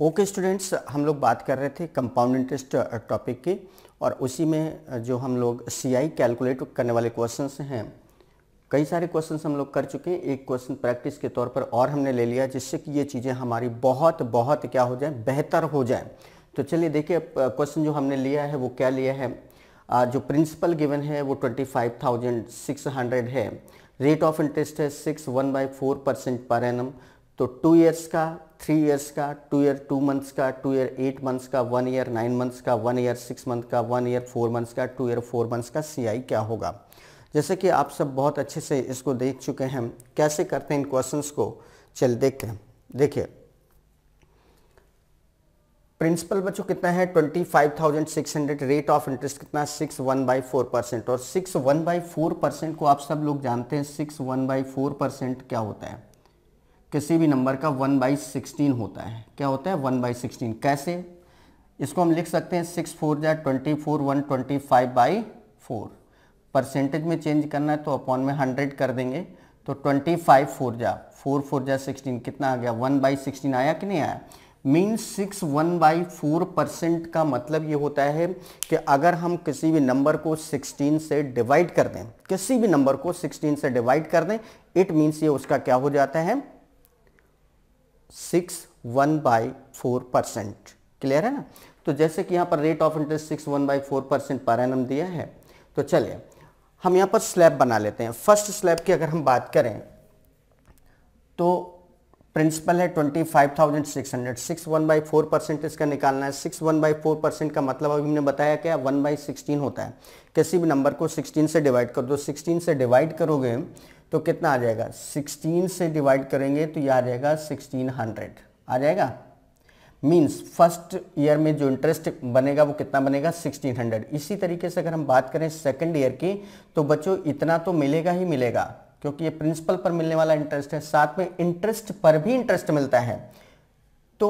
Okay okay, students हम लोग बात कर रहे थे कंपाउंड इंटरेस्ट टॉपिक की और उसी में जो हम लोग सी आई कैलकुलेट करने वाले क्वेश्चन हैं कई सारे क्वेश्चन हम लोग कर चुके हैं एक क्वेश्चन प्रैक्टिस के तौर पर और हमने ले लिया जिससे कि ये चीज़ें हमारी बहुत बहुत क्या हो जाए बेहतर हो जाए तो चलिए देखिए क्वेश्चन जो हमने लिया है वो क्या लिया है जो प्रिंसिपल गिवन है वो twenty five thousand six hundred है रेट ऑफ इंटरेस्ट है six one by four percent per annum two years का थ्री ईयर्स का टू ईयर टू मंथ्स का टू ईयर एट मंथ्स का वन ईयर नाइन मंथ्स का one year six month का one year four months का two year four months का सी क्या होगा जैसे कि आप सब बहुत अच्छे से इसको देख चुके हैं कैसे करते हैं इन क्वेश्चंस को चल देखते हैं देखिए प्रिंसिपल बच्चों कितना है twenty five thousand six hundred rate of interest कितना six one by four percent और six one by four percent को आप सब लोग जानते हैं six one by four percent क्या होता है किसी भी नंबर का वन बाई सिक्सटीन होता है क्या होता है वन बाई सिक्सटीन कैसे इसको हम लिख सकते हैं सिक्स फोर या twenty four one twenty five by four percentage में चेंज करना है तो अपॉन में हंड्रेड कर देंगे तो ट्वेंटी फाइव फोर जा फोर फोर जा सिक्सटीन कितना आ गया वन बाई सिक्सटीन आया कि नहीं आया mean six one by four percent का मतलब ये होता है कि अगर हम किसी भी नंबर को 16 से डिवाइड कर दें किसी भी नंबर को 16 से डिवाइड कर दें इट मीन्स ये उसका क्या हो जाता है six one by four percent clear है ना तो जैसे कि यहाँ पर rate of interest six one by four percent per annum दिया है तो चलिए हम यहाँ पर स्लैब बना लेते हैं फर्स्ट स्लैब की अगर हम बात करें तो प्रिंसिपल है twenty five thousand six hundred six one by four percent इसका निकालना है six one by four percent का मतलब अभी हमने बताया क्या वन बाई सिक्सटीन होता है किसी भी नंबर को सिक्सटीन से डिवाइड कर दो सिक्सटीन से डिवाइड करोगे तो कितना आ जाएगा सिक्सटीन से डिवाइड करेंगे तो ये आ जाएगा सिक्सटीन हंड्रेड आ जाएगा मीन्स फर्स्ट ईयर में जो इंटरेस्ट बनेगा वो कितना बनेगा 1600 इसी तरीके से अगर हम बात करें सेकंड ईयर की तो बच्चों इतना तो मिलेगा ही मिलेगा क्योंकि ये प्रिंसिपल पर मिलने वाला इंटरेस्ट है साथ में इंटरेस्ट पर भी इंटरेस्ट मिलता है तो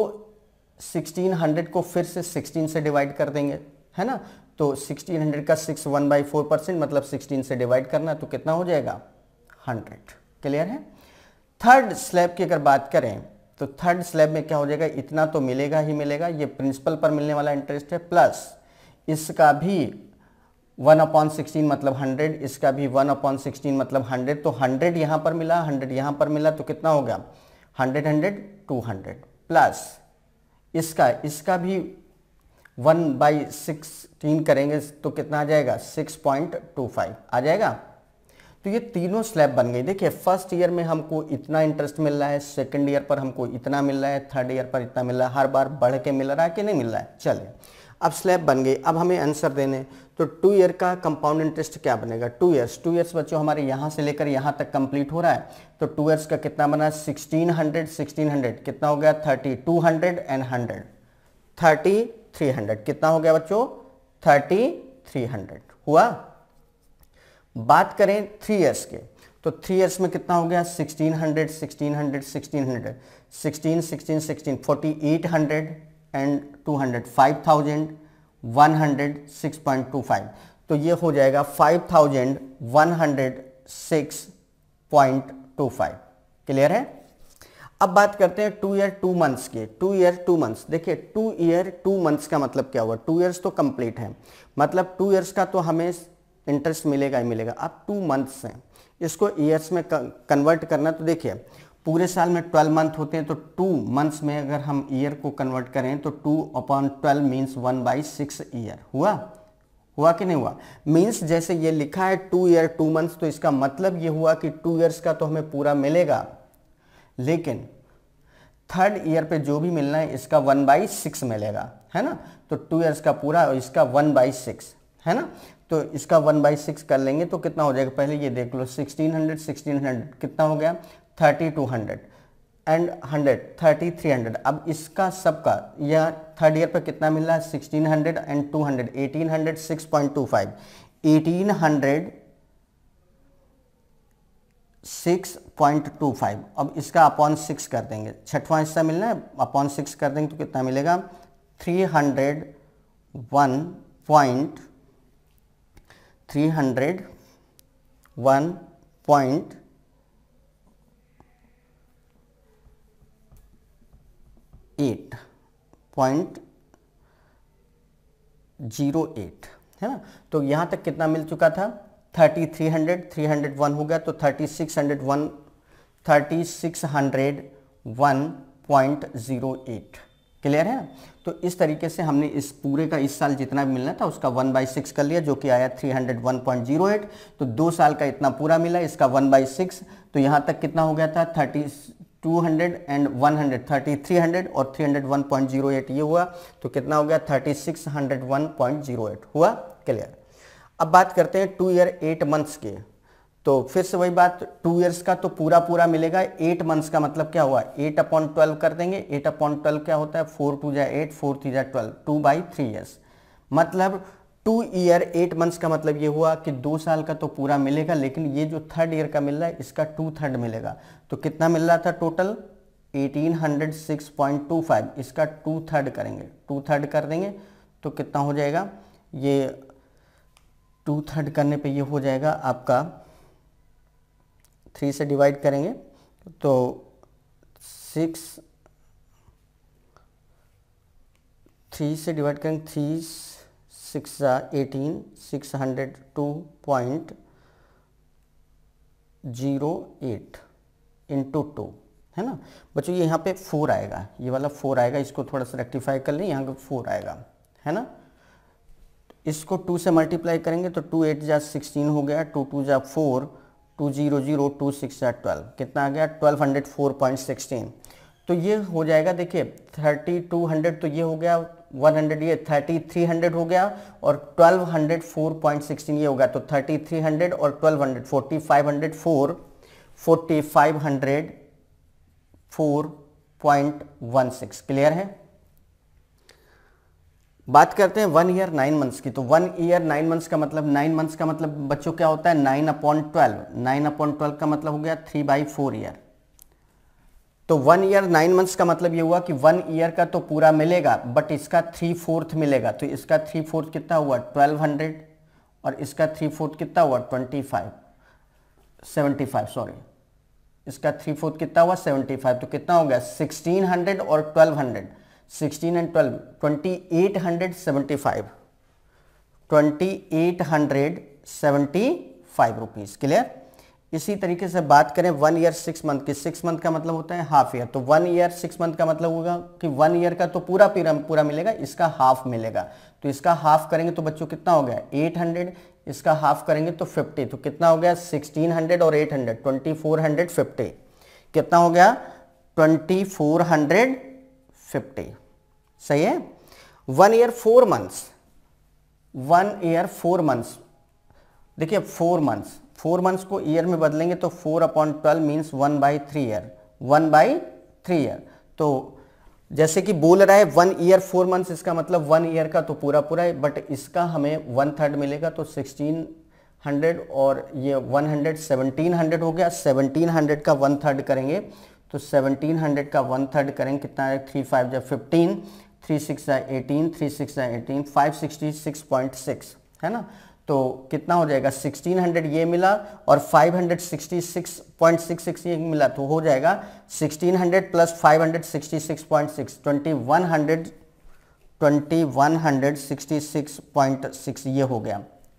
1600 को फिर से 16 से डिवाइड कर देंगे है ना तो 1600 का 6 वन बाई फोर परसेंट मतलब 16 से डिवाइड करना तो कितना हो जाएगा 100 क्लियर है थर्ड स्लैब की अगर बात करें तो थर्ड स्लैब में क्या हो जाएगा इतना तो मिलेगा ही मिलेगा ये प्रिंसिपल पर मिलने वाला इंटरेस्ट है प्लस इसका भी वन अपॉन सिक्सटीन मतलब हंड्रेड इसका भी वन अपॉन सिक्सटीन मतलब हंड्रेड तो हंड्रेड यहाँ पर मिला हंड्रेड यहाँ पर मिला तो कितना हो गया hundred hundred two hundred plus इसका इसका भी वन बाई सिक्सटीन करेंगे तो कितना आ जाएगा सिक्स पॉइंट टू फाइव आ जाएगा तो ये तीनों स्लैब बन गई देखिए फर्स्ट ईयर में हमको इतना इंटरेस्ट मिल रहा है सेकेंड ईयर पर हमको इतना मिल रहा है थर्ड ईयर पर इतना मिल रहा है हर बार बढ़ के मिल रहा है कि नहीं मिल रहा है चलिए अब स्लैब बन गई अब हमें आंसर देने तो टू ईयर का कंपाउंड इंटरेस्ट क्या बनेगा टू ईयर्स टू ईयर्स बच्चों हमारे यहाँ से लेकर यहाँ तक कंप्लीट हो रहा है तो टू ईयर्स का कितना बना सिक्सटीन हंड्रेड सिक्सटीन हंड्रेड कितना हो गया thirty two hundred and hundred thirty three hundred कितना हो गया बच्चों थर्टी थ्री हंड्रेड हुआ बात करें थ्री ईयर्स के तो थ्री ईयर्स में कितना हो गया sixteen hundred sixteen hundred sixteen hundred sixteen sixteen sixteen forty eight hundred and two hundred five thousand one hundred six point two five तो ये हो जाएगा five thousand one hundred six point two five clear है अब बात करते हैं two year two months के टू ईयर टू मंथ्स देखिए टू ईयर टू मंथ्स का मतलब क्या हुआ टू ईयर्स तो कंप्लीट है मतलब टू ईयर्स का तो हमें इंटरेस्ट मिलेगा ही मिलेगा अब टू मंथ्स हैं इसको ईयर्स में कन्वर्ट करना तो देखिए पूरे साल में 12 मंथ होते हैं तो 2 मंथ्स में अगर हम ईयर को कन्वर्ट करें तो 2 upon 12 means 1 by six year हुआ हुआ कि नहीं हुआ मीन्स जैसे ये लिखा है टू ईयर टू मंथ्स तो इसका मतलब ये हुआ कि टू ईयर्स का तो हमें पूरा मिलेगा लेकिन थर्ड ईयर पे जो भी मिलना है इसका वन बाई सिक्स मिलेगा है ना तो टू ईयर्स का पूरा और इसका वन बाई सिक्स है ना तो इसका वन बाई सिक्स कर लेंगे तो कितना हो जाएगा पहले ये देख लो सिक्सटीन हंड्रेड सिक्सटीन हंड्रेड कितना हो गया thirty two hundred and hundred thirty three hundred अब इसका सबका यह थर्ड ईयर पर कितना मिल रहा है sixteen hundred and two hundred eighteen hundred six point two five eighteen hundred six point two five अब इसका अपॉन सिक्स कर देंगे छठवा हिस्सा मिलना है अपॉन सिक्स कर देंगे तो कितना मिलेगा three hundred one point three hundred one point eight point zero eight है ना तो यहाँ तक कितना मिल चुका था thirty three hundred three hundred one हो गया तो thirty six hundred one thirty six hundred one point zero eight clear है तो इस तरीके से हमने इस पूरे का इस साल जितना भी मिलना था उसका वन बाई सिक्स कर लिया जो कि आया three hundred one point zero eight तो दो साल का इतना पूरा मिला इसका वन बाई सिक्स तो यहाँ तक कितना हो गया था थर्टी 200 एंड 100 3300 और 301.08 ये हुआ तो कितना हो गया 3601.08 हुआ क्लियर अब बात करते हैं टू ईयर एट मंथ्स के तो फिर से वही बात टू ईयर्स का तो पूरा पूरा मिलेगा एट मंथ्स का मतलब क्या हुआ एट अपॉन ट्वेल्व कर देंगे एट अपॉन ट्वेल्व क्या होता है फोर टू जै एट फोर थ्री जै twelve two by three years मतलब टू ईयर एट मंथ्स का मतलब ये हुआ कि दो साल का तो पूरा मिलेगा लेकिन ये जो थर्ड ईयर का मिल रहा है इसका टू थर्ड मिलेगा तो कितना मिल रहा था टोटल 1806.25 इसका टू थर्ड करेंगे टू थर्ड कर देंगे तो कितना हो जाएगा ये टू थर्ड करने पे ये हो जाएगा आपका थ्री से डिवाइड करेंगे तो सिक्स थ्री से डिवाइड करेंगे three six eighteen six hundred two point zero eight into two है ना बच्चों ये यहाँ पे फोर आएगा ये वाला फोर आएगा इसको थोड़ा सा रेक्टिफाई कर लें यहाँ का फोर आएगा है ना इसको टू से मल्टीप्लाई करेंगे तो टू एट जा सिक्सटीन हो गया टू टू जा four two zero zero two six जा ट्वेल्व कितना आ गया twelve hundred four point sixteen तो ये हो जाएगा देखिए थर्टी टू हंड्रेड तो ये हो गया 100 ये 3300 हो गया और 1204.16 ये हो गया तो 3300 और 1200 4500 4.16 क्लियर है बात करते हैं वन ईयर नाइन मंथ्स की तो वन ईयर नाइन मंथ्स का मतलब नाइन मंथ्स का मतलब बच्चों क्या होता है nine upon twelve nine upon twelve का मतलब हो गया थ्री बाई फोर ईयर तो वन ईयर नाइन मंथ्स का मतलब ये हुआ कि वन ईयर का तो पूरा मिलेगा बट इसका थ्री फोर्थ मिलेगा तो इसका थ्री फोर्थ कितना हुआ ट्वेल्व हंड्रेड और इसका थ्री फोर्थ कितना हुआ twenty five seventy five sorry इसका थ्री फोर्थ कितना हुआ सेवेंटी फाइव तो कितना हो गया सिक्सटीन हंड्रेड और twelve hundred sixteen and twelve twenty eight hundred seventy five twenty eight hundred seventy five rupees clear इसी तरीके से बात करें वन ईयर सिक्स मंथ की सिक्स मंथ का मतलब होता है हाफ ईयर तो वन ईयर सिक्स मंथ का मतलब होगा कि वन ईयर का तो पूरा पूरा मिलेगा इसका हाफ मिलेगा तो इसका हाफ करेंगे तो बच्चों कितना हो गया एट हंड्रेड इसका हाफ करेंगे तो फिफ्टी तो कितना हो गया सिक्सटीन हंड्रेड और eight hundred twenty four hundred fifty कितना हो गया ट्वेंटी फोर हंड्रेड फिफ्टी सही है one year four months one year four months देखिए फोर मंथ्स फोर मंथ्स को ईयर में बदलेंगे तो four upon twelve means one by three year one by three year तो जैसे कि बोल रहा है वन ईयर फोर मंथ्स इसका मतलब वन ईयर का तो पूरा पूरा है बट इसका हमें वन थर्ड मिलेगा तो सिक्सटीन हंड्रेड और ये वन हंड्रेड सेवनटीन हंड्रेड हो गया सेवनटीन हंड्रेड का वन थर्ड करेंगे तो सेवनटीन हंड्रेड का वन थर्ड करेंगे कितना है थ्री फाइव जै फिफ्टीन थ्री सिक्स या एटीन थ्री सिक्स जै eighteen five sixty six point six है ना तो कितना हो जाएगा 1600 ये मिला और 566.66 ये मिला तो हो जाएगा 1600 प्लस 566.6 2100 सिक्स ये हो गया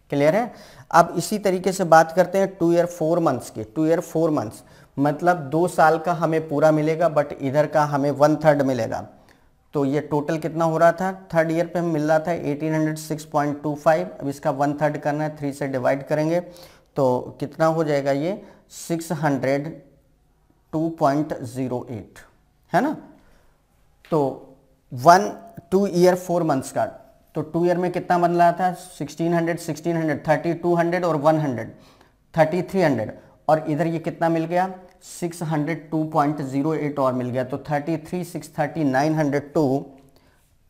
क्लियर है अब इसी तरीके से बात करते हैं टू ईयर फोर मंथ्स की टू ईयर फोर मंथ्स मतलब दो साल का हमें पूरा मिलेगा बट इधर का हमें वन थर्ड मिलेगा तो ये टोटल कितना हो रहा था थर्ड ईयर पे हम मिल रहा था 1806.25 अब इसका वन थर्ड करना है थ्री से डिवाइड करेंगे तो कितना हो जाएगा ये 602.08 है ना तो one two year four months का तो टू ईयर में कितना बन रहा था 1600 1600 3200 और 100 3300 और इधर ये कितना मिल गया 602.08 और मिल गया तो 33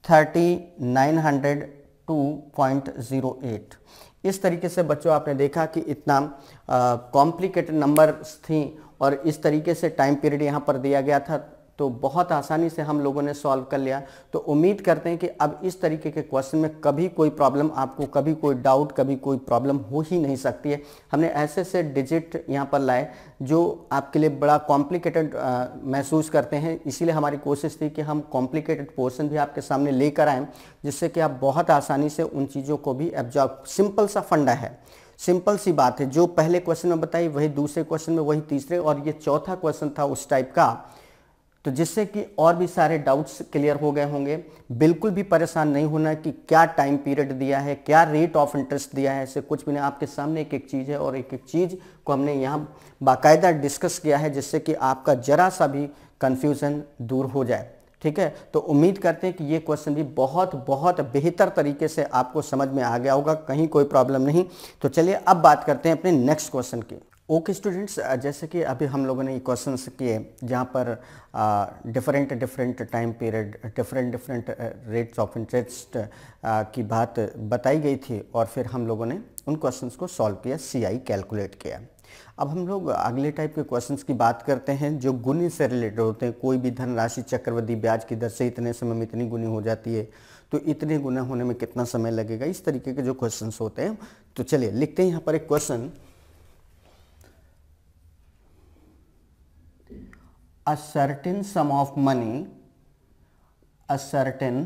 3902.08 इस तरीके से बच्चों आपने देखा कि इतना कॉम्प्लिकेटेड नंबर्स थी और इस तरीके से टाइम पीरियड यहाँ पर दिया गया था तो बहुत आसानी से हम लोगों ने सॉल्व कर लिया तो उम्मीद करते हैं कि अब इस तरीके के क्वेश्चन में कभी कोई प्रॉब्लम आपको कभी कोई डाउट कभी कोई प्रॉब्लम हो ही नहीं सकती है हमने ऐसे ऐसे डिजिट यहाँ पर लाए जो आपके लिए बड़ा कॉम्प्लिकेटेड महसूस करते हैं इसीलिए हमारी कोशिश थी कि हम कॉम्प्लिकेटेड पोर्सन भी आपके सामने लेकर आएँ जिससे कि आप बहुत आसानी से उन चीज़ों को भी एब्जॉर्ब सिंपल सा फंडा है सिंपल सी बात है जो पहले क्वेश्चन में बताई वही दूसरे क्वेश्चन में वही तीसरे और ये चौथा क्वेश्चन था उस टाइप का तो जिससे कि और भी सारे डाउट्स क्लियर हो गए होंगे बिल्कुल भी परेशान नहीं होना कि क्या टाइम पीरियड दिया है क्या रेट ऑफ इंटरेस्ट दिया है ऐसे कुछ भी नहीं आपके सामने एक एक चीज़ है और एक एक चीज़ को हमने यहाँ बाकायदा डिस्कस किया है जिससे कि आपका ज़रा सा भी कन्फ्यूज़न दूर हो जाए ठीक है तो उम्मीद करते हैं कि ये क्वेश्चन भी बहुत बहुत बेहतर तरीके से आपको समझ में आ गया होगा कहीं कोई प्रॉब्लम नहीं तो चलिए अब बात करते हैं अपने नेक्स्ट क्वेश्चन की ओके स्टूडेंट्स जैसे कि अभी हम लोगों ने क्वेश्चन किए जहाँ पर different different time period different different rates of interest की बात बताई गई थी और फिर हम लोगों ने उन क्वेश्चंस को सॉल्व किया सीआई कैलकुलेट किया अब हम लोग अगले टाइप के क्वेश्चंस की बात करते हैं जो गुनी से रिलेटेड होते हैं कोई भी धनराशि चक्रवर्ती ब्याज की दर से इतने समय में इतनी गुनी हो जाती है तो इतने गुना होने में कितना समय लगेगा इस तरीके के जो क्वेश्चन होते हैं तो चलिए लिखते हैं यहाँ पर एक question a certain sum of money a certain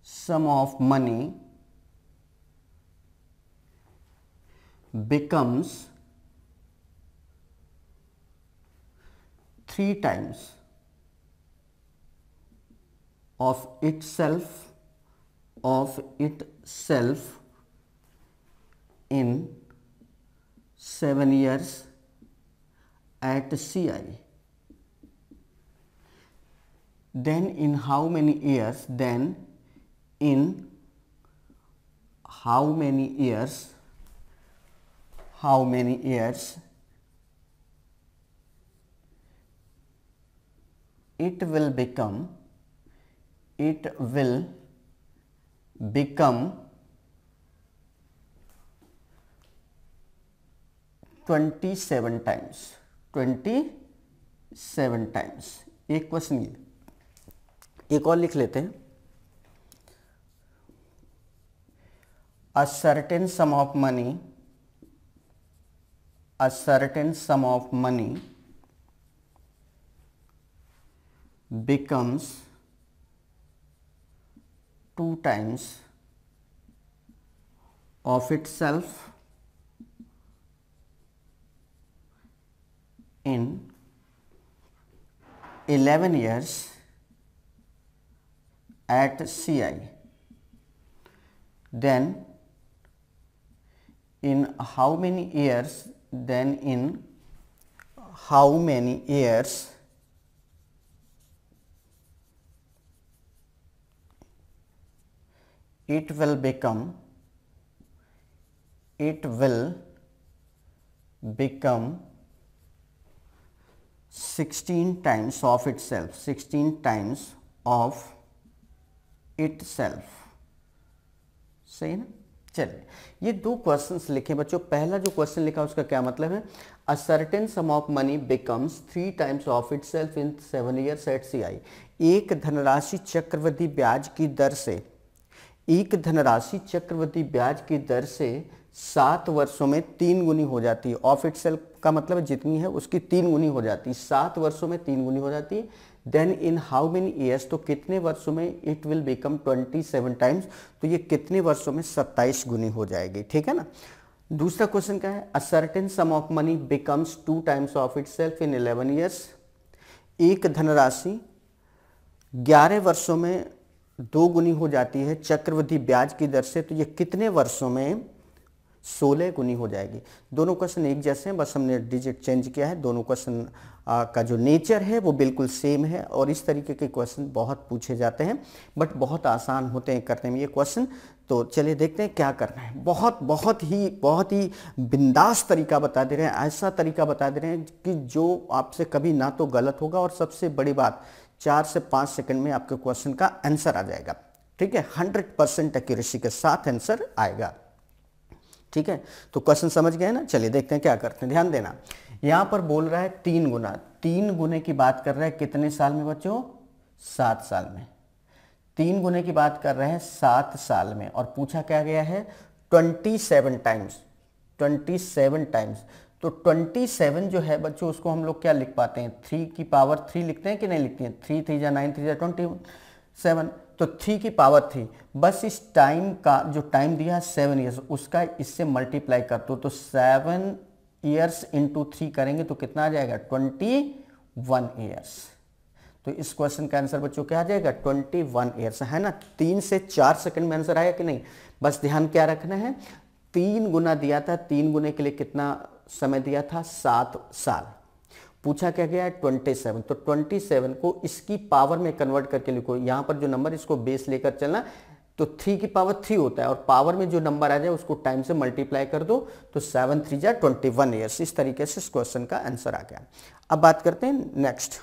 sum of money becomes 3 times of itself of itself in 7 years at CI then in how many years then in how many years how many years it will become it will become 27 times 27 times A question एक और लिख लेते हैं a certain sum of money a certain sum of money becomes two times of itself in eleven years at CI. Then in how many years then in how many years it will become it will become 16 times of itself 16 times of itself सही ना चलिए ये दो questions लिखे बच्चों पहला जो question लिखा उसका क्या मतलब है a certain sum of money becomes three times of itself in seven year at C I एक धनराशि चक्रवर्ती ब्याज की दर से एक धनराशि चक्रवर्ती ब्याज की दर से सात वर्षों में तीन गुनी हो जाती है ऑफ इट सेल्फ का मतलब जितनी है उसकी तीन गुनी हो जाती है सात वर्षों में तीन गुनी हो जाती है then in how many years तो कितने वर्षों में it will become twenty seven times तो ये कितने वर्षों में सत्ताईस गुनी हो जाएगी ठीक है ना दूसरा क्वेश्चन क्या है a certain sum of money becomes two times of itself in eleven years एक धनराशि ग्यारह वर्षों में दो गुनी हो जाती है चक्रवृद्धि ब्याज की दर से तो ये कितने वर्षों में सोलह गुनी हो जाएगी दोनों क्वेश्चन एक जैसे हैं बस हमने डिजिट चेंज किया है दोनों क्वेश्चन का जो नेचर है वो बिल्कुल सेम है और इस तरीके के क्वेश्चन बहुत पूछे जाते हैं बट बहुत आसान होते हैं करने में ये क्वेश्चन तो चलिए देखते हैं क्या करना है बहुत बहुत ही बहुत ही बिंदास तरीका बता दे रहे हैं ऐसा तरीका बता दे रहे हैं कि जो आपसे कभी ना तो गलत होगा और सबसे बड़ी बात चार से पाँच सेकंड में आपके क्वेश्चन का आंसर आ जाएगा ठीक है हंड्रेड परसेंट एक्यूरेसी के साथ आंसर आएगा ठीक है तो क्वेश्चन समझ गए ना चलिए देखते हैं क्या करते हैं ध्यान देना यहाँ पर बोल रहा है तीन गुना तीन गुने की बात कर रहे हैं कितने साल में बच्चों सात साल में तीन गुने की बात कर रहे हैं सात साल में और पूछा क्या गया है twenty seven times twenty seven times तो ट्वेंटी सेवन जो है बच्चों उसको हम लोग क्या लिख पाते हैं थ्री की पावर थ्री लिखते हैं कि नहीं लिखते हैं थ्री थ्री या नाइन थ्री या ट्वेंटी सेवन तो थ्री की पावर थ्री बस इस टाइम का जो टाइम दिया है सेवन ईयर्स उसका इससे मल्टीप्लाई कर दो तो सेवन ईयर्स इंटू थ्री करेंगे तो कितना आ जाएगा ट्वेंटी वन ईयर्स तो इस क्वेश्चन का आंसर बच्चों क्या आ जाएगा ट्वेंटी वन ईयर्स है ना तीन से चार सेकंड में आंसर आया कि नहीं बस ध्यान क्या रखना है तीन गुना दिया था तीन गुने के लिए कितना समय दिया था सात साल पूछा क्या गया है ट्वेंटी सेवन तो ट्वेंटी सेवन को इसकी पावर में कन्वर्ट करके लिखो यहां पर जो नंबर इसको बेस लेकर चलना तो थ्री की पावर थ्री होता है और पावर में जो नंबर आ जाए उसको टाइम से मल्टीप्लाई कर दो तो सेवन थ्री जा ट्वेंटी वन ईयर्स इस तरीके से इस क्वेश्चन का आंसर आ गया अब बात करते हैं नेक्स्ट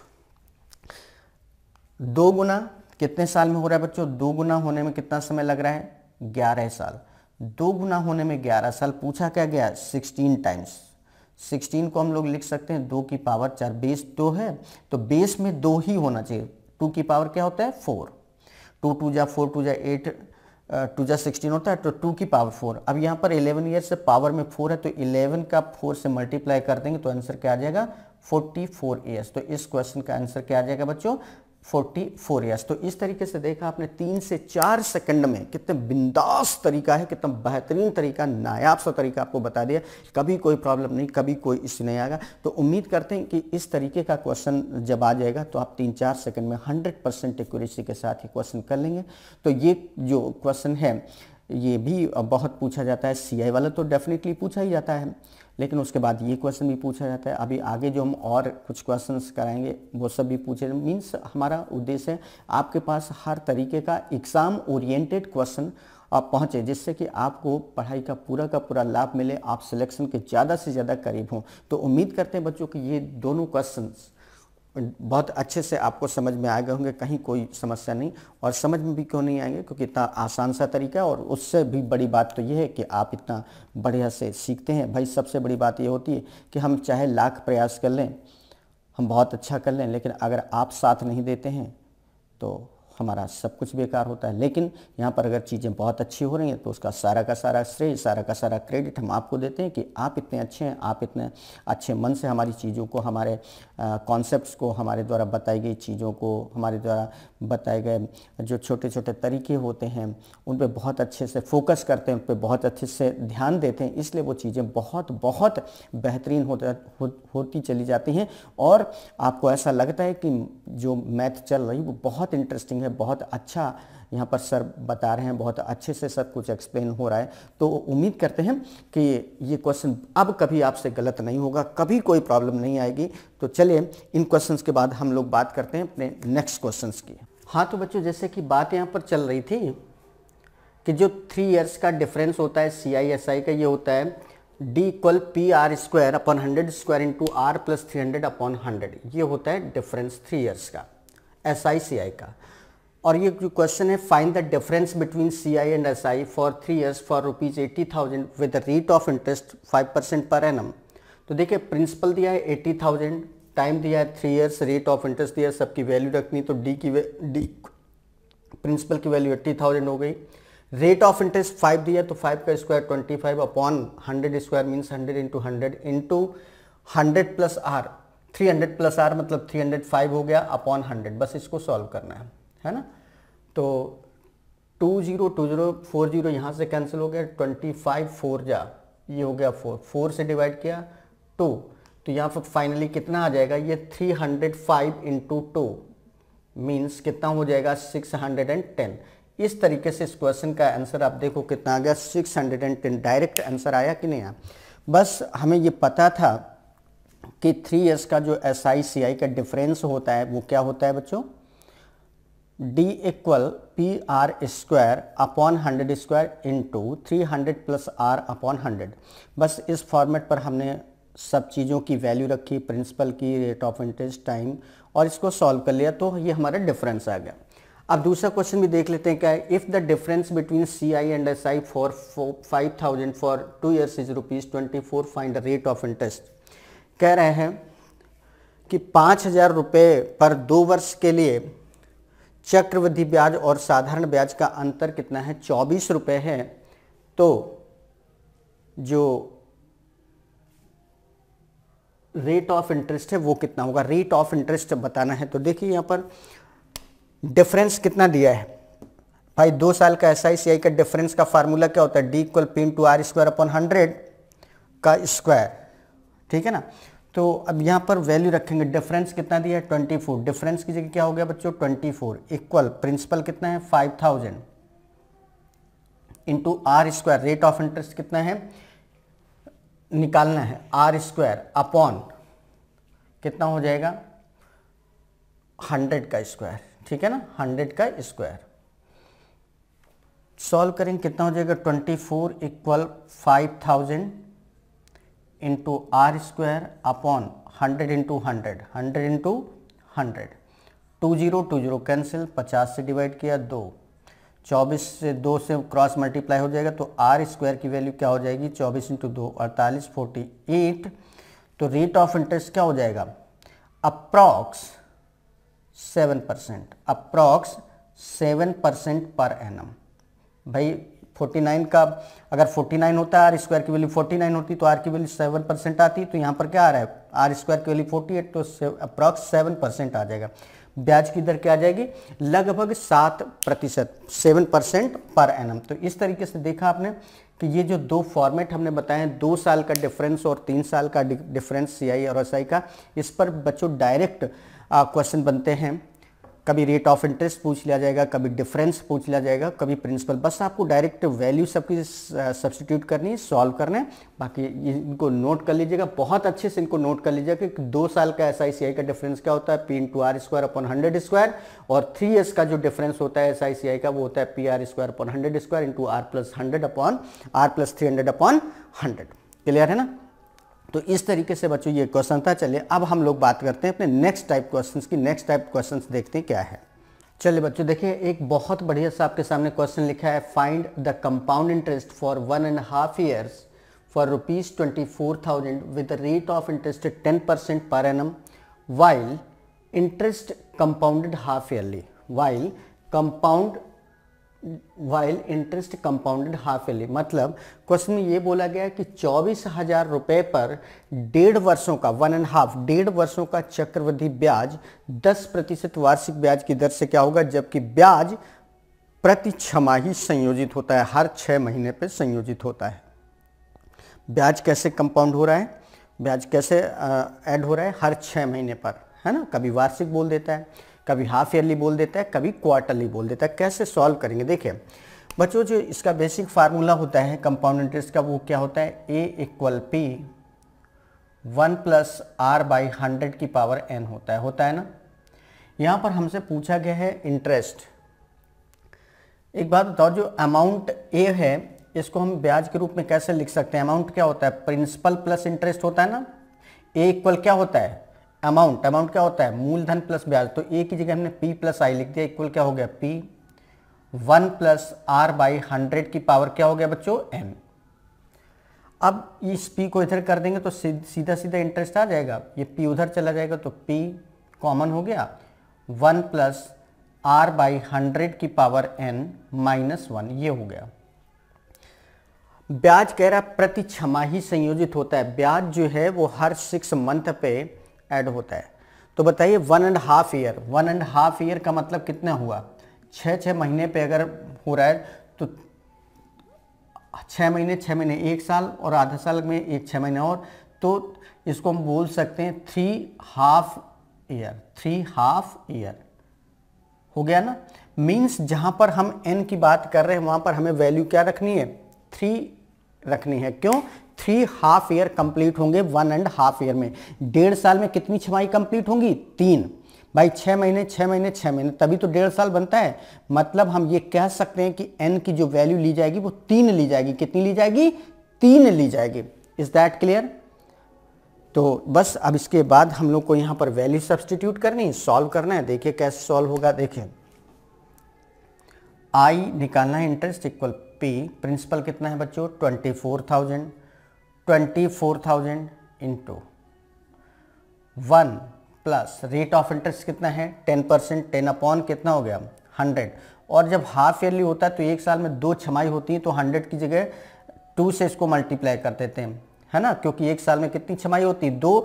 दो गुना कितने साल में हो रहा है बच्चों दो गुना होने में कितना समय लग रहा है ग्यारह साल दो गुना होने में ग्यारह साल पूछा क्या गया सिक्सटीन टाइम्स सिक्सटीन को हम लोग लिख सकते हैं दो की पावर चार बेस दो है तो बेस में दो ही होना चाहिए टू की पावर क्या होता है फोर टू टू जा फोर टू जा एट टू जा सिक्सटीन होता है तो टू की पावर फोर अब यहाँ पर इलेवन ईयर से पावर में फोर है तो इलेवन का फोर से मल्टीप्लाई कर देंगे तो आंसर क्या आ जाएगा फोर्टी फोर ईयर्स तो इस क्वेश्चन का आंसर क्या आ जाएगा बच्चों 44 ईयर्स तो इस तरीके से देखा आपने तीन से चार सेकंड में कितने बिंदास तरीका है कितना बेहतरीन तरीका नायाब सा तरीका आपको बता दिया कभी कोई प्रॉब्लम नहीं कभी कोई इश्यू नहीं आएगा तो उम्मीद करते हैं कि इस तरीके का क्वेश्चन जब आ जाएगा तो आप तीन चार सेकंड में हंड्रेड परसेंट एक्यूरेसी के साथ ही क्वेश्चन कर लेंगे तो ये जो क्वेश्चन है ये भी बहुत पूछा जाता है सी वाला तो डेफिनेटली पूछा ही जाता है लेकिन उसके बाद ये क्वेश्चन भी पूछा जाता है अभी आगे जो हम और कुछ क्वेश्चन कराएंगे वो सब भी पूछे मीन्स हमारा उद्देश्य है आपके पास हर तरीके का एग्ज़ाम ओरिएंटेड क्वेश्चन आप पहुँचे जिससे कि आपको पढ़ाई का पूरा का पूरा लाभ मिले आप सिलेक्शन के ज़्यादा से ज़्यादा करीब हों तो उम्मीद करते हैं बच्चों कि ये दोनों क्वेश्चन बहुत अच्छे से आपको समझ में आए गए होंगे कहीं कोई समस्या नहीं और समझ में भी क्यों नहीं आएंगे क्योंकि इतना आसान सा तरीका है और उससे भी बड़ी बात तो ये है कि आप इतना बढ़िया से सीखते हैं भाई सबसे बड़ी बात ये होती है कि हम चाहे लाख प्रयास कर लें हम बहुत अच्छा कर लें लेकिन अगर आप साथ नहीं देते हैं तो हमारा सब कुछ बेकार होता है लेकिन यहाँ पर अगर चीज़ें बहुत अच्छी हो रही हैं तो उसका सारा का सारा श्रेय सारा का सारा क्रेडिट हम आपको देते हैं कि आप इतने अच्छे हैं आप इतने अच्छे मन से हमारी चीज़ों को हमारे कॉन्सेप्ट्स को हमारे द्वारा बताई गई चीज़ों को हमारे द्वारा बताए गए जो छोटे छोटे तरीके होते हैं उन पर बहुत अच्छे से फोकस करते हैं उन पर बहुत अच्छे से ध्यान देते हैं इसलिए वो चीज़ें बहुत बहुत बेहतरीन होता हो, होती चली जाती हैं और आपको ऐसा लगता है कि जो मैथ चल रही वो बहुत इंटरेस्टिंग है हैं बहुत अच्छा यहाँ पर सर बता रहे हैं बहुत अच्छे से सब कुछ एक्सप्लेन हो रहा है तो उम्मीद करते हैं कि ये क्वेश्चन अब कभी आपसे गलत नहीं होगा कभी कोई प्रॉब्लम नहीं आएगी तो चलिए इन क्वेश्चंस के बाद हम लोग बात करते हैं अपने नेक्स्ट क्वेश्चंस की हाँ तो बच्चों जैसे कि बात यहाँ पर चल रही थी कि जो थ्री ईयर्स का डिफरेंस होता है सी आई एस आई का ये होता है D equal P R square upon hundred square into R plus three hundred upon hundred ये होता है डिफरेंस थ्री ईयर्स का एस आई सी आई का और ये जो क्वेश्चन है find the difference between C I and S I for three years for rupees eighty thousand with rate of interest five percent per annum तो देखिए principal दिया है एट्टी थाउजेंड टाइम दिया है three years rate of interest दिया है सबकी value रखनी तो डी की डी प्रिंसिपल की वैल्यू एट्टी थाउजेंड हो गई रेट ऑफ इंटरेस्ट फाइव दिया तो फाइव का square twenty five upon hundred square means hundred into hundred into hundred plus R three hundred plus R मतलब थ्री हंड्रेड फाइव हो गया upon hundred बस इसको सॉल्व करना है है ना तो two zero two zero four zero यहाँ से कैंसिल हो गया ट्वेंटी फाइव फोर जा ये हो गया फोर फोर से डिवाइड किया टू तो यहाँ पर फाइनली कितना आ जाएगा ये three hundred five into two means कितना हो जाएगा सिक्स हंड्रेड एंड टेन इस तरीके से इस क्वेश्चन का आंसर आप देखो कितना आ गया six hundred and ten direct answer आया कि नहीं आया बस हमें ये पता था कि थ्री ईयर्स का जो एस आई सी आई का डिफरेंस होता है वो क्या होता है बच्चों d equal p r square upon hundred square two three hundred plus R upon hundred बस इस फॉर्मेट पर हमने सब चीज़ों की वैल्यू रखी प्रिंसिपल की रेट ऑफ इंटरेस्ट टाइम और इसको सॉल्व कर लिया तो ये हमारा डिफरेंस आ गया अब दूसरा क्वेश्चन भी देख लेते हैं क्या है if the difference between C I and S I for five thousand for two years is rupees twenty four find the rate of interest कह रहे हैं कि पाँच हज़ार रुपये पर दो वर्ष के लिए चक्रवृद्धि ब्याज और साधारण ब्याज का अंतर कितना है चौबीस रुपये है तो जो रेट ऑफ इंटरेस्ट है वो कितना होगा रेट ऑफ इंटरेस्ट बताना है तो देखिए यहाँ पर डिफरेंस कितना दिया है भाई दो साल का एस आई का डिफरेंस का फार्मूला क्या होता है D equal P into R square upon hundred का स्क्वायर ठीक है ना तो अब यहाँ पर वैल्यू रखेंगे डिफरेंस कितना दिया है ट्वेंटी फोर डिफरेंस की जगह क्या हो गया बच्चों ट्वेंटी फोर इक्वल प्रिंसिपल कितना है five thousand into R square rate of interest कितना है निकालना है आर स्क्वायर अपॉन कितना हो जाएगा हंड्रेड का स्क्वायर ठीक है ना हंड्रेड का स्क्वायर सॉल्व करेंगे कितना हो जाएगा twenty four equal five thousand into R square upon hundred into hundred hundred into hundred two zero two zero cancel पचास से डिवाइड किया दो चौबीस से दो से क्रॉस मल्टीप्लाई हो जाएगा तो आर स्क्वायर की वैल्यू क्या हो जाएगी चौबीस इंटू दो अड़तालीस फोर्टी एट तो रेट ऑफ इंटरेस्ट क्या हो जाएगा approx seven percent approx seven percent per annum भाई 49 का अगर 49 होता है आर स्क्वायर की वैल्यू 49 होती तो आर की वैल्यू 7 परसेंट आती तो यहाँ पर क्या आ रहा है आर स्क्वायर की वैल्यू 48 तो अप्रॉक्स 7 परसेंट आ जाएगा ब्याज की दर क्या आ जाएगी लगभग सात प्रतिशत सेवन परसेंट पर एन तो इस तरीके से देखा आपने कि ये जो दो फॉर्मेट हमने बताए हैं दो साल का डिफरेंस और तीन साल का डिफरेंस सी और एस का इस पर बच्चों डायरेक्ट क्वेश्चन बनते हैं कभी रेट ऑफ इंटरेस्ट पूछ लिया जाएगा कभी डिफरेंस पूछ लिया जाएगा कभी प्रिंसिपल बस आपको डायरेक्ट वैल्यू सबकी सब्सटीट्यूट uh, करनी है सॉल्व करना है बाकी इनको नोट कर लीजिएगा बहुत अच्छे से इनको नोट कर लीजिएगा कि दो साल का एस आई का डिफरेंस क्या होता है P into R square upon hundred square और थ्री एस का जो डिफरेंस होता है एस का वो होता है P R square upon hundred square into R plus hundred upon R plus three hundred upon hundred clear है ना तो इस तरीके से बच्चों ये क्वेश्चन था चलिए अब हम लोग बात करते हैं अपने नेक्स्ट टाइप क्वेश्चंस की नेक्स्ट टाइप क्वेश्चंस देखते हैं क्या है चलिए बच्चों देखिए एक बहुत बढ़िया सा आपके सामने क्वेश्चन लिखा है find the compound interest for one and half years for rupees twenty four thousand with rate of interest ten percent per annum while interest compounded half yearly while compound while interest compounded yearly मतलब question में ये बोला गया कि चौबीस हजार रुपये पर डेढ़ वर्षों का वन एंड हाफ डेढ़ वर्षों का चक्रवृद्धि ब्याज दस प्रतिशत वार्षिक ब्याज की दर से क्या होगा जबकि ब्याज प्रति छमाही संयोजित होता है हर छः महीने पर संयोजित होता है ब्याज कैसे कंपाउंड हो रहा है ब्याज कैसे ऐड हो रहा है हर छः महीने पर है ना कभी वार्षिक बोल देता है कभी हाफ ईयरली बोल देता है कभी क्वार्टरली बोल देता है कैसे सॉल्व करेंगे देखिए बच्चों जो इसका बेसिक फार्मूला होता है कंपाउंड इंटरेस्ट का वो क्या होता है A equal P one plus R by hundred की पावर एन होता है होता है ना यहाँ पर हमसे पूछा गया है इंटरेस्ट एक बात बताओ जो अमाउंट ए है इसको हम ब्याज के रूप में कैसे लिख सकते हैं अमाउंट क्या होता है प्रिंसिपल प्लस इंटरेस्ट होता है ना ए इक्वल क्या होता है अमाउंट अमाउंट क्या होता है मूलधन प्लस ब्याज तो ए की जगह हमने पी प्लस आई लिख दिया इक्वल क्या हो गया P one plus R by hundred की पावर क्या हो गया बच्चों एम अब इस पी को इधर कर देंगे तो सीधा सीधा इंटरेस्ट आ जाएगा ये पी उधर चला जाएगा तो पी कॉमन हो गया one plus R by hundred की पावर एन माइनस वन ये हो गया ब्याज कह रहा प्रति छमाही संयोजित होता है ब्याज जो है वो हर सिक्स मंथ पे ऐड होता है तो बताइए one and half year one and half year का मतलब कितना हुआ छः छः महीने पे अगर हो रहा है तो छः महीने छः महीने एक साल और आधा साल में एक छः महीने और तो इसको हम बोल सकते हैं three half year three half year हो गया ना मीन्स जहाँ पर हम एन की बात कर रहे हैं वहाँ पर हमें वैल्यू क्या रखनी है थ्री रखनी है क्यों थ्री हाफ ईयर कंप्लीट होंगे वन एंड हाफ ईयर में डेढ़ साल में कितनी छमाही कंप्लीट होंगी तीन भाई छः महीने छः महीने छः महीने तभी तो डेढ़ साल बनता है मतलब हम ये कह सकते हैं कि एन की जो वैल्यू ली जाएगी वो तीन ली जाएगी कितनी ली जाएगी तीन ली जाएगी इज़ दैट क्लियर तो बस अब इसके बाद हम लोग को यहाँ पर वैल्यू सब्सटीट्यूट करनी सॉल्व करना है देखिए कैसे सॉल्व होगा देखिए आई निकालना है इंटरेस्ट इक्वल पी प्रिंसिपल कितना है बच्चों twenty four thousand twenty four thousand into one plus rate of interest कितना है टेन परसेंट टेन अपॉन कितना हो गया हंड्रेड और जब हाफ ईयरली होता है तो एक साल में दो छमाई होती है तो हंड्रेड की जगह टू से इसको मल्टीप्लाई कर देते हैं है ना क्योंकि एक साल में कितनी छमाई होती है दो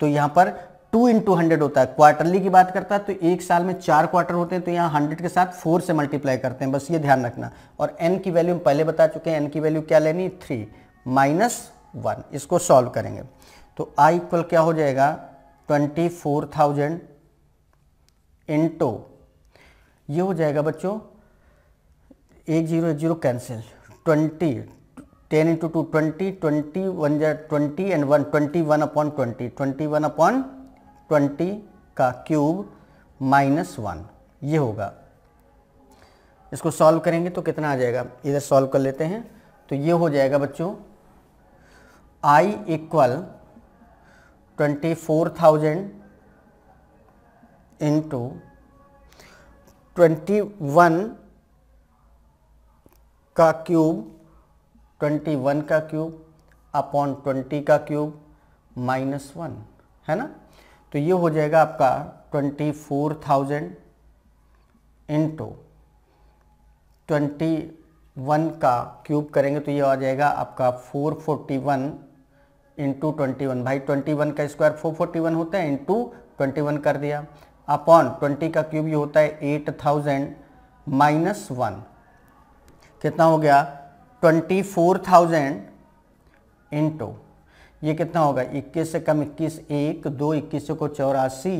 तो यहाँ पर टू इंटू हंड्रेड होता है क्वार्टरली की बात करता है तो एक साल में चार क्वार्टर होते हैं तो यहाँ हंड्रेड के साथ फोर से मल्टीप्लाई करते हैं बस ये ध्यान रखना और एन की वैल्यू हम पहले बता चुके हैं एन की वैल्यू क्या लेनी थ्री माइनस वन इसको सॉल्व करेंगे तो आई इक्वल क्या हो जाएगा ट्वेंटी फोर थाउजेंड इंटू ये हो जाएगा बच्चों एक जीरो एक zero cancel twenty ten into two twenty twenty one जै twenty and one twenty one upon twenty twenty one upon twenty का क्यूब माइनस वन ये होगा इसको सॉल्व करेंगे तो कितना आ जाएगा इधर सॉल्व कर लेते हैं तो ये हो जाएगा बच्चों I equal twenty four thousand into twenty one का क्यूब ट्वेंटी वन का क्यूब अपॉन ट्वेंटी का क्यूब माइनस वन है ना तो ये हो जाएगा आपका twenty four thousand into twenty one का क्यूब करेंगे तो ये आ जाएगा आपका four forty one into twenty one भाई ट्वेंटी वन का स्क्वायर फोर फोर्टी वन होता है इंटू ट्वेंटी वन कर दिया अपॉन ट्वेंटी का क्यूब ये होता है एट थाउजेंड माइनस वन कितना हो गया ट्वेंटी फोर थाउजेंड इंटू ये कितना होगा इक्कीस से कम इक्कीस एक दो इक्कीस को चौरासी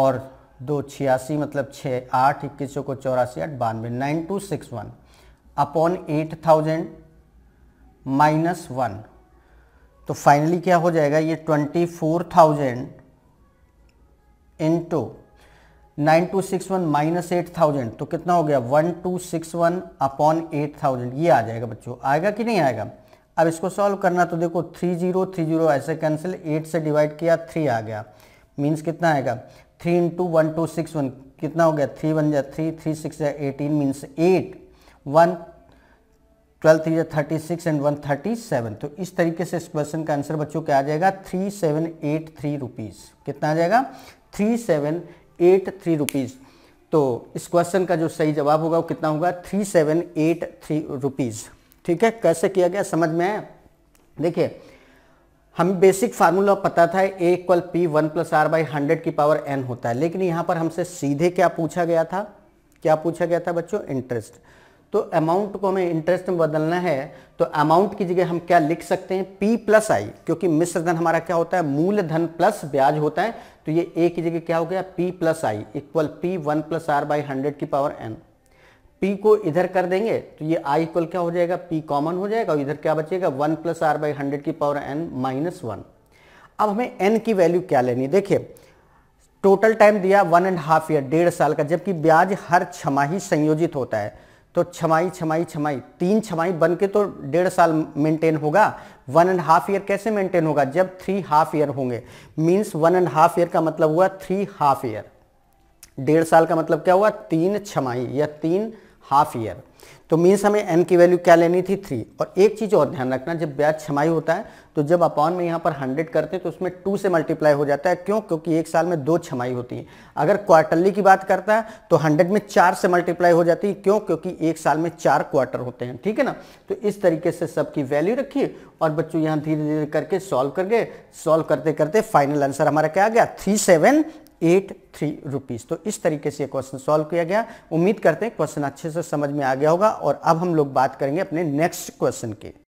और दो छियासी मतलब छः आठ इक्कीस को चौरासी आठ बानवे nine two six one upon eight thousand minus one तो फाइनली क्या हो जाएगा ये twenty four thousand into nine two six one minus eight thousand तो कितना हो गया one two six one upon eight thousand ये आ जाएगा बच्चों आएगा कि नहीं आएगा अब इसको सॉल्व करना तो देखो थ्री जीरो थ्री जीरो ऐसे कैंसिल एट से डिवाइड किया थ्री आ गया मीन्स कितना आएगा three into one two six one कितना हो गया थ्री वन जा थ्री थ्री सिक्स जा eighteen means eight one twelve three thirty six and one thirty seven तो इस तरीके से इस क्वेश्चन का आंसर बच्चों क्या आ जाएगा three seven eight three rupees कितना आ जाएगा three seven eight three rupees तो इस क्वेश्चन का जो सही जवाब होगा वो कितना होगा three seven eight three rupees ठीक है कैसे किया गया समझ में आया देखिए हम बेसिक फार्मूला पता था A equal P one plus R by hundred की पावर एन होता है लेकिन यहां पर हमसे सीधे क्या पूछा गया था क्या पूछा गया था बच्चों इंटरेस्ट तो अमाउंट को हमें इंटरेस्ट में बदलना है तो अमाउंट की जगह हम क्या लिख सकते हैं पी प्लस आई क्योंकि मिश्र धन हमारा क्या होता है मूल धन प्लस ब्याज होता है तो ये ए की जगह क्या हो गया P plus I equal P one plus R by hundred की पावर एन पी को इधर कर देंगे तो ये आई इक्वल क्या हो जाएगा पी कॉमन हो जाएगा और इधर क्या बचेगा one plus R by hundred की पावर एन माइनस वन अब हमें एन की वैल्यू क्या लेनी है देखिए टोटल टाइम दिया वन एंड हाफ ईयर डेढ़ साल का जबकि ब्याज हर छमाही संयोजित होता है तो छमाई छमाई छमाई तीन छमाई बन के तो डेढ़ साल मेंटेन होगा वन एंड हाफ ईयर कैसे मेंटेन होगा जब थ्री हाफ ईयर होंगे means one and half year का मतलब हुआ थ्री हाफ ईयर डेढ़ साल का मतलब क्या हुआ तीन छमाई या तीन हाफ ईयर तो मीन्स हमें एन की वैल्यू क्या लेनी थी थ्री और एक चीज़ और ध्यान रखना जब ब्याज छमाई होता है तो जब अपॉन में यहाँ पर हंड्रेड करते हैं तो उसमें टू से मल्टीप्लाई हो जाता है क्यों क्योंकि एक साल में दो छमाई होती है अगर क्वार्टरली की बात करता है तो हंड्रेड में चार से मल्टीप्लाई हो जाती है क्यों क्योंकि एक साल में चार क्वार्टर होते हैं ठीक है ना तो इस तरीके से सबकी वैल्यू रखिए और बच्चों यहाँ धीरे धीरे करके सॉल्व कर गए सॉल्व करते करते फाइनल आंसर हमारा क्या आ गया three seven eight three rupees तो इस तरीके से क्वेश्चन सॉल्व किया गया उम्मीद करते हैं क्वेश्चन अच्छे से समझ में आ गया होगा और अब हम लोग बात करेंगे अपने नेक्स्ट क्वेश्चन की